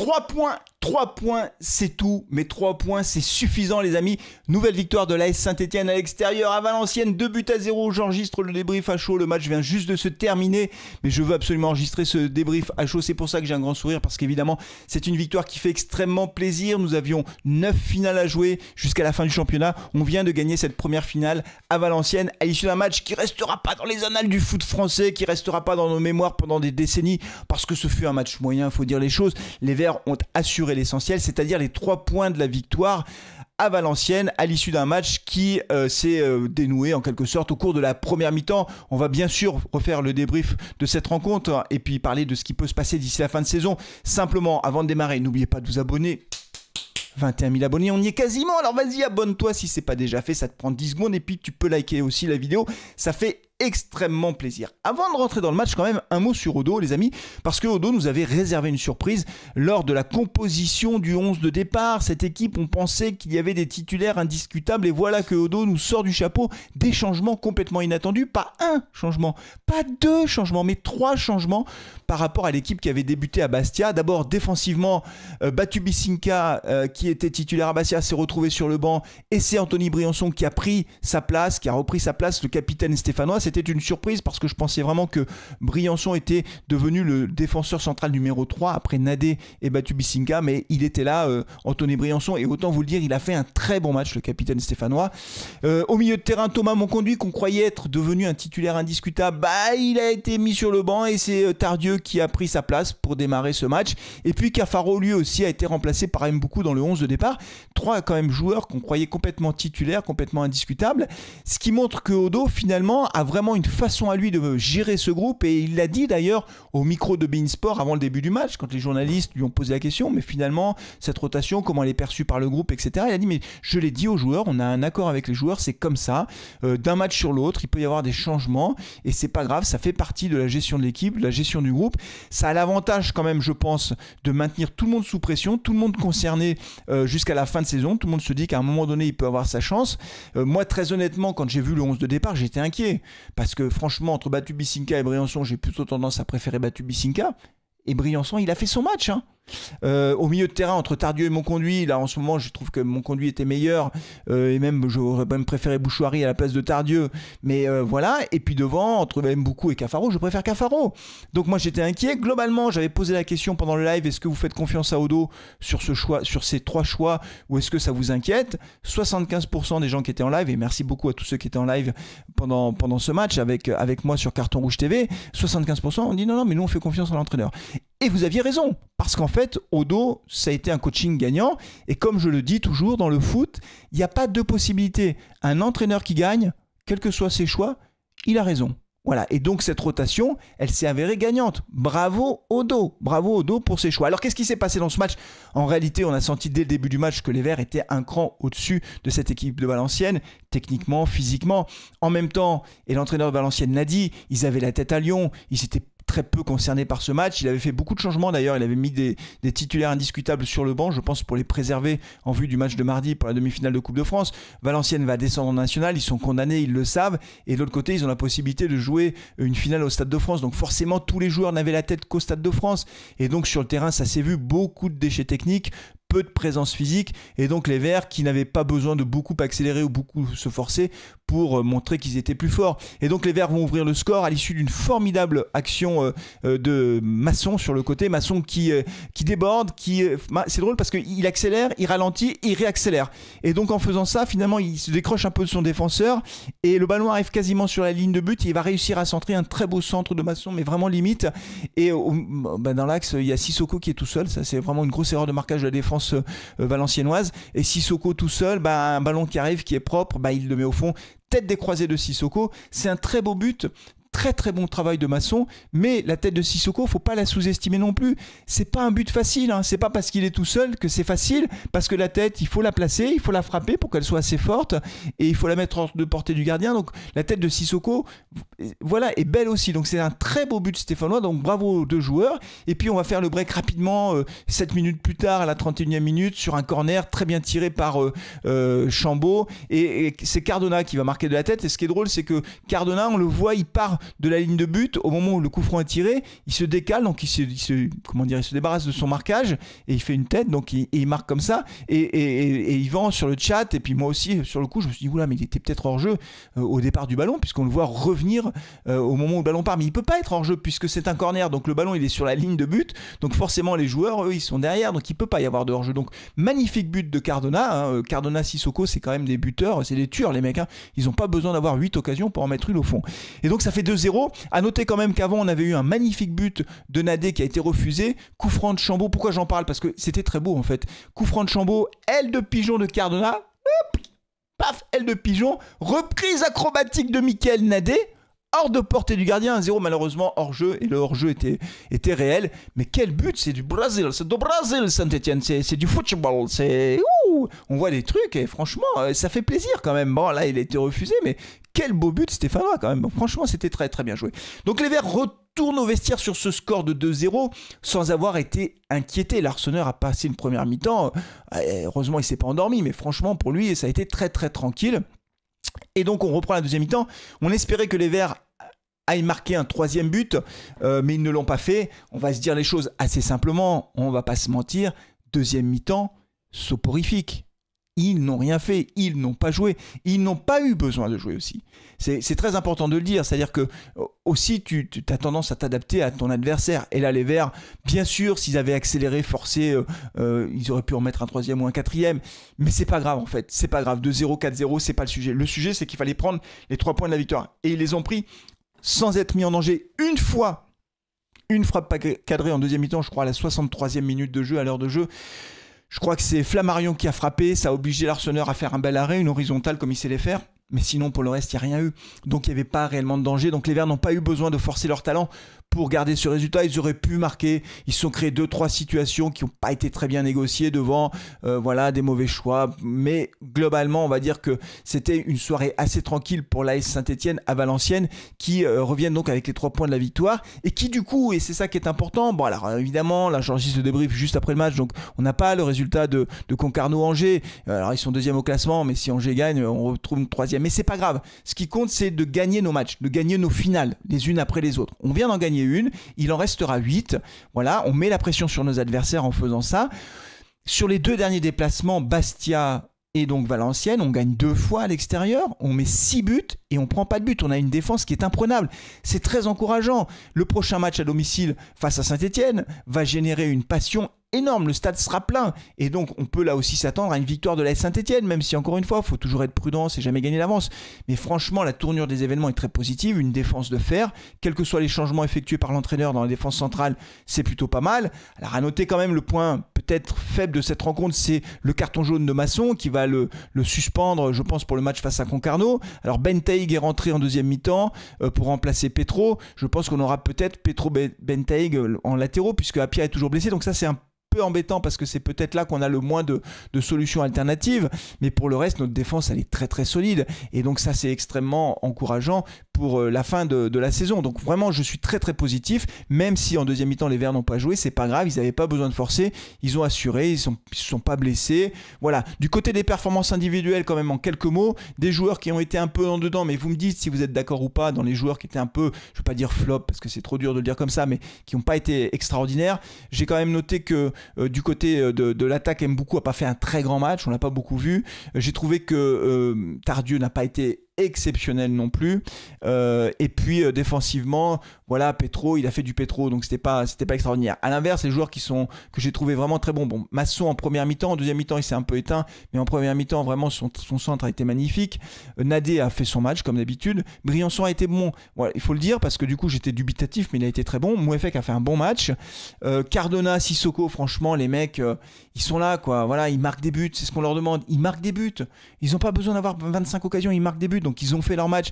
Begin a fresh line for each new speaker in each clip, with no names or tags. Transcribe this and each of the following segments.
3 points 3 points, c'est tout, mais 3 points, c'est suffisant, les amis. Nouvelle victoire de l'AS Saint-Etienne à l'extérieur, à Valenciennes, 2 buts à 0. J'enregistre le débrief à chaud, le match vient juste de se terminer, mais je veux absolument enregistrer ce débrief à chaud. C'est pour ça que j'ai un grand sourire, parce qu'évidemment, c'est une victoire qui fait extrêmement plaisir. Nous avions 9 finales à jouer jusqu'à la fin du championnat. On vient de gagner cette première finale à Valenciennes, à l'issue d'un match qui restera pas dans les annales du foot français, qui restera pas dans nos mémoires pendant des décennies, parce que ce fut un match moyen, faut dire les choses. Les Verts ont assuré l'essentiel, c'est-à-dire les trois points de la victoire à Valenciennes à l'issue d'un match qui euh, s'est euh, dénoué en quelque sorte au cours de la première mi-temps. On va bien sûr refaire le débrief de cette rencontre hein, et puis parler de ce qui peut se passer d'ici la fin de saison. Simplement, avant de démarrer, n'oubliez pas de vous abonner 21 000 abonnés, on y est quasiment. Alors vas-y, abonne-toi si c'est pas déjà fait, ça te prend 10 secondes et puis tu peux liker aussi la vidéo. Ça fait extrêmement plaisir. Avant de rentrer dans le match, quand même, un mot sur Odo, les amis, parce que Odo nous avait réservé une surprise lors de la composition du 11 de départ. Cette équipe, on pensait qu'il y avait des titulaires indiscutables, et voilà que Odo nous sort du chapeau des changements complètement inattendus. Pas un changement, pas deux changements, mais trois changements par rapport à l'équipe qui avait débuté à Bastia. D'abord, défensivement, euh, Batubisinka euh, qui était titulaire à Bastia, s'est retrouvé sur le banc, et c'est Anthony Briançon qui a pris sa place, qui a repris sa place, le capitaine stéphanois c'était une surprise parce que je pensais vraiment que Briançon était devenu le défenseur central numéro 3 après Nadé et Batubisinga, mais il était là, euh, Anthony Briançon, et autant vous le dire, il a fait un très bon match, le capitaine stéphanois. Euh, au milieu de terrain, Thomas Monconduit, qu'on croyait être devenu un titulaire indiscutable, bah, il a été mis sur le banc et c'est euh, Tardieu qui a pris sa place pour démarrer ce match. Et puis Cafaro, lui aussi, a été remplacé par beaucoup dans le 11 de départ. Trois, quand même, joueurs qu'on croyait complètement titulaires, complètement indiscutables, ce qui montre que Odo, finalement, a vraiment une façon à lui de gérer ce groupe et il l'a dit d'ailleurs au micro de Sport avant le début du match quand les journalistes lui ont posé la question mais finalement cette rotation comment elle est perçue par le groupe etc il a dit mais je l'ai dit aux joueurs on a un accord avec les joueurs c'est comme ça euh, d'un match sur l'autre il peut y avoir des changements et c'est pas grave ça fait partie de la gestion de l'équipe de la gestion du groupe ça a l'avantage quand même je pense de maintenir tout le monde sous pression tout le monde concerné euh, jusqu'à la fin de saison tout le monde se dit qu'à un moment donné il peut avoir sa chance euh, moi très honnêtement quand j'ai vu le 11 de départ j'étais inquiet parce que franchement, entre Batu Bissinka et Briançon, j'ai plutôt tendance à préférer Batu Bissinka. Et Briançon, il a fait son match. Hein. Euh, au milieu de terrain, entre Tardieu et Monconduit, là en ce moment, je trouve que Monconduit était meilleur. Euh, et même, j'aurais même préféré Bouchoirie à la place de Tardieu. Mais euh, voilà. Et puis devant, entre beaucoup et Cafaro, je préfère Cafaro. Donc moi, j'étais inquiet. Globalement, j'avais posé la question pendant le live est-ce que vous faites confiance à Odo sur, ce choix, sur ces trois choix ou est-ce que ça vous inquiète 75% des gens qui étaient en live, et merci beaucoup à tous ceux qui étaient en live pendant, pendant ce match avec, avec moi sur Carton Rouge TV, 75% ont dit non, non, mais nous on fait confiance à l'entraîneur. Et vous aviez raison, parce qu'en fait, Odo, ça a été un coaching gagnant. Et comme je le dis toujours dans le foot, il n'y a pas deux possibilités. Un entraîneur qui gagne, quels que soient ses choix, il a raison. Voilà, et donc cette rotation, elle s'est avérée gagnante. Bravo Odo, bravo Odo pour ses choix. Alors qu'est-ce qui s'est passé dans ce match En réalité, on a senti dès le début du match que les Verts étaient un cran au-dessus de cette équipe de Valenciennes, techniquement, physiquement. En même temps, et l'entraîneur de Valenciennes l'a dit, ils avaient la tête à Lyon, ils étaient très peu concerné par ce match. Il avait fait beaucoup de changements d'ailleurs. Il avait mis des, titulaires indiscutables sur le banc, je pense, pour les préserver en vue du match de mardi pour la demi-finale de Coupe de France. Valenciennes va descendre en national. Ils sont condamnés, ils le savent. Et de l'autre côté, ils ont la possibilité de jouer une finale au Stade de France. Donc forcément, tous les joueurs n'avaient la tête qu'au Stade de France. Et donc sur le terrain, ça s'est vu beaucoup de déchets techniques, peu de présence physique et donc les Verts qui n'avaient pas besoin de beaucoup accélérer ou beaucoup se forcer pour euh, montrer qu'ils étaient plus forts. Et donc les Verts vont ouvrir le score à l'issue d'une formidable action euh, euh, de maçon sur le côté. Masson qui, qui déborde, qui... C'est drôle parce qu'il accélère, il ralentit, il réaccélère. Et donc en faisant ça, finalement, il se décroche un peu de son défenseur et le ballon arrive quasiment sur la ligne de but. il va réussir à centrer un très beau centre de Masson, mais vraiment limite. Et ben, dans l'axe, il y a Sissoko qui est tout seul. Ça, c'est vraiment une grosse erreur de marquage de la défense valenciennoise. Et Sissoko tout seul, ben, un ballon qui arrive, qui est propre, ben, il le met au fond tête des croisés de Sissoko. C'est un très beau but très bon travail de maçon, mais la tête de Sissoko, faut pas la sous-estimer non plus. C'est pas un but facile, ce hein. c'est pas parce qu'il est tout seul que c'est facile, parce que la tête, il faut la placer, il faut la frapper pour qu'elle soit assez forte, et il faut la mettre hors de portée du gardien. Donc la tête de Sissoko, voilà, est belle aussi. Donc c'est un très beau but stéphanois, donc bravo aux deux joueurs. Et puis on va faire le break rapidement, 7 euh, minutes plus tard, à la 31e minute, sur un corner très bien tiré par euh, euh, Chambaud, et, et c'est Cardona qui va marquer de la tête. Et ce qui est drôle, c'est que Cardona, on le voit, il part de la ligne de but, au moment où le coup franc est tiré, il se décale, donc il se, comment dire, il se débarrasse de son marquage et il fait une tête, donc il, marque comme ça. Et, et, vend sur le chat, et puis moi aussi sur le coup, je me suis dit, oula, mais il était peut-être hors jeu euh, au départ du ballon, puisqu'on le voit revenir euh, au moment où le ballon part. Mais il peut pas être hors jeu puisque c'est un corner, donc le ballon il est sur la ligne de but, donc forcément les joueurs, eux, ils sont derrière, donc il peut pas y avoir de hors jeu. Donc magnifique but de Cardona. Hein, euh, Cardona Sissoko, c'est quand même des buteurs, c'est des tueurs les mecs. Hein. Ils ont pas besoin d'avoir 8 occasions pour en mettre une au fond. Et donc ça fait 0 À noter quand même qu'avant, on avait eu un magnifique but de Nadé qui a été refusé. Coup franc de Chambaud. Pourquoi j'en parle Parce que c'était très beau en fait. Coup franc de Chambaud, aile de pigeon de Cardona. paf, aile de pigeon. Reprise acrobatique de Michael Nadé hors de portée du gardien. 0 malheureusement hors jeu et le hors jeu était, était réel. Mais quel but C'est du Brésil, c'est du Brésil Saint-Etienne, c'est du football, c'est on voit des trucs et franchement euh, ça fait plaisir quand même. Bon là il a été refusé mais quel beau but Stéphanois quand même. franchement c'était très très bien joué. Donc les Verts retournent au vestiaire sur ce score de 2-0 sans avoir été inquiétés. L'arseneur a passé une première mi-temps. Euh, heureusement il s'est pas endormi mais franchement pour lui ça a été très très tranquille. Et donc on reprend la deuxième mi-temps. On espérait que les Verts aillent marquer un troisième but, euh, mais ils ne l'ont pas fait. On va se dire les choses assez simplement, on ne va pas se mentir. Deuxième mi-temps, soporifique. Ils n'ont rien fait, ils n'ont pas joué, ils n'ont pas eu besoin de jouer aussi. C'est très important de le dire, c'est-à-dire que euh, aussi tu, as tendance à t'adapter à ton adversaire. Et là, les Verts, bien sûr, s'ils avaient accéléré, forcé, euh, euh, ils auraient pu en mettre un troisième ou un quatrième, mais c'est pas grave en fait, c'est pas grave. 2-0, 4-0, c'est pas le sujet. Le sujet, c'est qu'il fallait prendre les trois points de la victoire. Et ils les ont pris sans être mis en danger une fois une frappe cadrée en deuxième mi-temps, je crois, à la 63e minute de jeu, à l'heure de jeu. Je crois que c'est Flammarion qui a frappé, ça a obligé l'arseneur à faire un bel arrêt, une horizontale comme il sait les faire. Mais sinon, pour le reste, il n'y a rien eu. Donc, il n'y avait pas réellement de danger. Donc, les Verts n'ont pas eu besoin de forcer leur talent pour garder ce résultat. Ils auraient pu marquer. Ils se sont créés deux, trois situations qui n'ont pas été très bien négociées devant euh, voilà, des mauvais choix. Mais globalement, on va dire que c'était une soirée assez tranquille pour l'AS Saint-Etienne à Valenciennes qui euh, reviennent donc avec les trois points de la victoire et qui, du coup, et c'est ça qui est important, bon, alors évidemment, là, j'enregistre le débrief juste après le match, donc on n'a pas le résultat de, de Concarneau-Angers. Alors, ils sont deuxième au classement, mais si Angers gagne, on retrouve une troisième. Mais c'est pas grave. Ce qui compte, c'est de gagner nos matchs, de gagner nos finales, les unes après les autres. On vient d'en gagner une, il en restera 8. Voilà, on met la pression sur nos adversaires en faisant ça. Sur les deux derniers déplacements, Bastia et donc Valenciennes, on gagne deux fois à l'extérieur, on met six buts et on prend pas de but. On a une défense qui est imprenable. C'est très encourageant. Le prochain match à domicile face à Saint-Etienne va générer une passion énorme, le stade sera plein. Et donc, on peut là aussi s'attendre à une victoire de la Saint-Etienne, même si, encore une fois, il faut toujours être prudent, c'est jamais gagner l'avance, Mais franchement, la tournure des événements est très positive, une défense de fer, quels que soient les changements effectués par l'entraîneur dans la défense centrale, c'est plutôt pas mal. Alors, à noter quand même le point peut-être faible de cette rencontre, c'est le carton jaune de Masson qui va le, le, suspendre, je pense, pour le match face à Concarneau. Alors, ben Taïg est rentré en deuxième mi-temps euh, pour remplacer Petro. Je pense qu'on aura peut-être Petro Benteig ben euh, en latéraux, puisque Apia est toujours blessé, donc ça, c'est un peu embêtant parce que c'est peut-être là qu'on a le moins de, de, solutions alternatives. Mais pour le reste, notre défense, elle est très très solide. Et donc ça, c'est extrêmement encourageant pour euh, la fin de, la saison. Donc vraiment, je suis très très positif, même si en deuxième mi-temps les Verts n'ont pas joué, c'est pas grave, ils n'avaient pas besoin de forcer, ils ont assuré, ils ne sont, sont, pas blessés. Voilà. Du côté des performances individuelles, quand même en quelques mots, des joueurs qui ont été un peu en dedans, mais vous me dites si vous êtes d'accord ou pas, dans les joueurs qui étaient un peu, je ne veux pas dire flop parce que c'est trop dur de le dire comme ça, mais qui n'ont pas été extraordinaires. J'ai quand même noté que euh, du côté euh, de, l'attaque, M. beaucoup a pas fait un très grand match, on l'a pas beaucoup vu. J'ai trouvé que Tardieu n'a pas été exceptionnel non plus. Euh, et puis euh, défensivement, voilà, Petro, il a fait du Petro, donc c'était pas, c'était pas extraordinaire. À l'inverse, les joueurs qui sont que j'ai trouvé vraiment très bons. Bon, Masson en première mi-temps, en deuxième mi-temps, il s'est un peu éteint, mais en première mi-temps, vraiment son, centre a été magnifique. Euh, Nadé a fait son match comme d'habitude. Briançon a été bon. Voilà, il faut le dire parce que du coup j'étais dubitatif, mais il a été très bon. Mouefek a fait un bon match. Cardona, Sissoko, franchement, les mecs, ils sont là, quoi. Voilà, ils marquent des buts, c'est ce qu'on leur demande. Ils marquent des buts. Ils n'ont pas besoin d'avoir 25 occasions, ils marquent des buts. Donc ils ont fait leur match.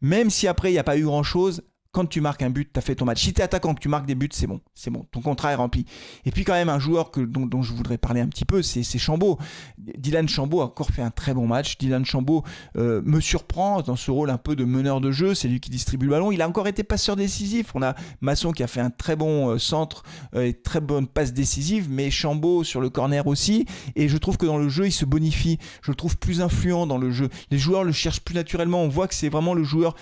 Même si après il n'y a pas eu grand chose, quand tu marques un but, tu as fait ton match. Si tu es attaquant, que tu marques des buts, c'est bon. C'est bon. Ton contrat est rempli. Et puis, quand même, un joueur que, dont, je voudrais parler un petit peu, c'est Chambaud. Dylan Chambaud a encore fait un très bon match. Dylan Chambaud euh, me surprend dans ce rôle un peu de meneur de jeu. C'est lui qui distribue le ballon. Il a encore été passeur décisif. On a Masson qui a fait un très bon euh, centre euh, et très bonne passe décisive, mais Chambaud sur le corner aussi. Et je trouve que dans le jeu, il se bonifie. Je le trouve plus influent dans le jeu. Les joueurs le cherchent plus naturellement. On voit que c'est vraiment le joueur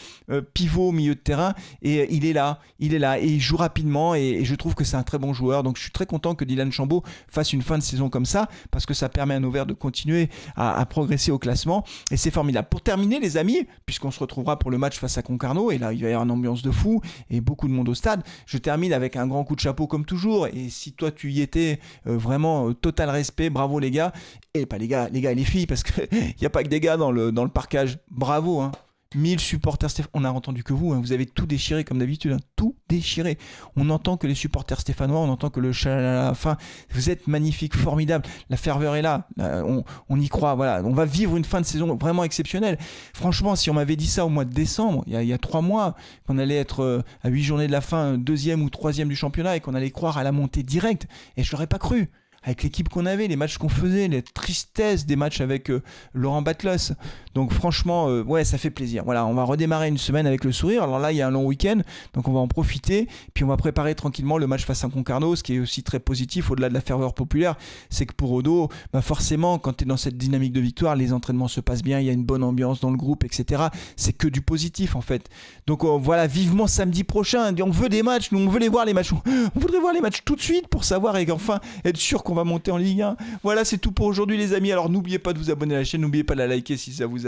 pivot au milieu de terrain et euh, il est là, il est là, et il joue rapidement, et, je trouve que c'est un très bon joueur. Donc je suis très content que Dylan Chambaud fasse une fin de saison comme ça, parce que ça permet à Verts de continuer à, progresser au classement, et c'est formidable. Pour terminer, les amis, puisqu'on se retrouvera pour le match face à Concarneau, et là il va y avoir une ambiance de fou, et beaucoup de monde au stade, je termine avec un grand coup de chapeau comme toujours, et si toi tu y étais, euh, vraiment, euh, total respect, bravo les gars, et pas les gars, les gars et les filles, parce qu'il n'y a pas que des gars dans le, dans le parquage, bravo, hein. 1000 supporters on a entendu que vous, hein, vous avez tout déchiré comme d'habitude, hein, tout déchiré. On entend que les supporters stéphanois, on entend que le chalala, fin. vous êtes magnifique, formidable, la ferveur est là, euh, on, y croit, voilà, on va vivre une fin de saison vraiment exceptionnelle. Franchement, si on m'avait dit ça au mois de décembre, il y a, trois mois, qu'on allait être euh, à huit journées de la fin, deuxième ou troisième du championnat et qu'on allait croire à la montée directe, et je l'aurais pas cru avec l'équipe qu'on avait, les matchs qu'on faisait, les tristesse des matchs avec euh, Laurent Batlos. Donc franchement, euh, ouais, ça fait plaisir. Voilà, on va redémarrer une semaine avec le sourire. Alors là, il y a un long week-end, donc on va en profiter. Puis on va préparer tranquillement le match face à Concarneau, ce qui est aussi très positif au-delà de la ferveur populaire. C'est que pour Odo, bah, forcément, quand tu es dans cette dynamique de victoire, les entraînements se passent bien, il y a une bonne ambiance dans le groupe, etc. C'est que du positif en fait. Donc oh, voilà, vivement samedi prochain. On veut des matchs, nous on veut les voir les matchs. On voudrait voir les matchs tout de suite pour savoir et enfin être sûr qu'on va monter en Ligue 1. Voilà, c'est tout pour aujourd'hui les amis. Alors n'oubliez pas de vous abonner à la chaîne, n'oubliez pas de la liker si ça vous a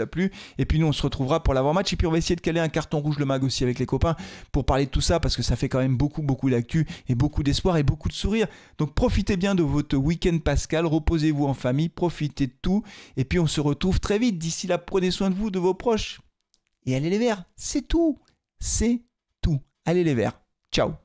et puis nous, on se retrouvera pour l'avant-match. Et puis on va essayer de caler un carton rouge le mag aussi avec les copains pour parler de tout ça parce que ça fait quand même beaucoup, beaucoup d'actu et beaucoup d'espoir et beaucoup de sourires. Donc profitez bien de votre week-end pascal, reposez-vous en famille, profitez de tout. Et puis on se retrouve très vite. D'ici là, prenez soin de vous, de vos proches. Et allez les verts, c'est tout. C'est tout. Allez les verts. Ciao.